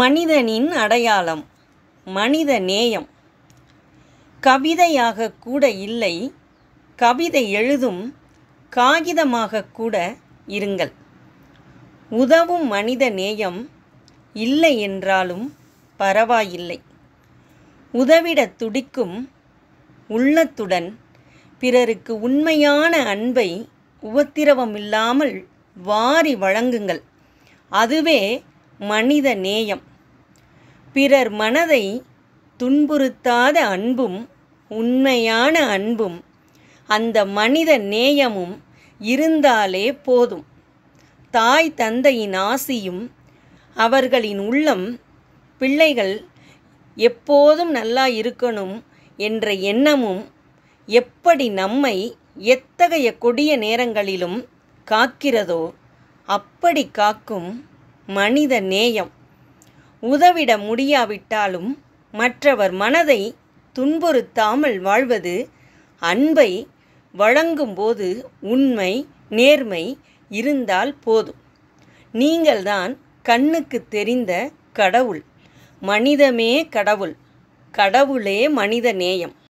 மனிதனின் அடையாளம் மனித நேயம் கவிதையாக கூட இல்லை கவிதை எழுதும் காகிதமாக கூட இருங்கள் உதவும் மனித நேயம் இல்லை என்றாலும் பரவாயில்லை உதவிட துடிக்கும் உள்ளத்துடன் பிறருக்கு உண்மையான அன்பை உபத்திரவமில்லாமல் வாரி வழங்குங்கள் அதுவே மனித நேயம் பிறர் மனதை துன்புறுத்தாத அன்பும் உண்மையான அன்பும் அந்த மனித நேயமும் இருந்தாலே போதும் தாய் தந்தையின் ஆசியும் அவர்களின் உள்ளம் பிள்ளைகள் எப்போதும் நல்லா இருக்கணும் என்ற எண்ணமும் எப்படி நம்மை எத்தகைய கொடிய நேரங்களிலும் காக்கிறதோ அப்படி காக்கும் மனித நேயம் உதவிட முடியாவிட்டாலும் மற்றவர் மனதை துன்புறுத்தாமல் வாழ்வது அன்பை வழங்கும்போது உண்மை நேர்மை இருந்தால் போதும் நீங்கள்தான் கண்ணுக்கு தெரிந்த கடவுள் மனிதமே கடவுள் கடவுளே மனித நேயம்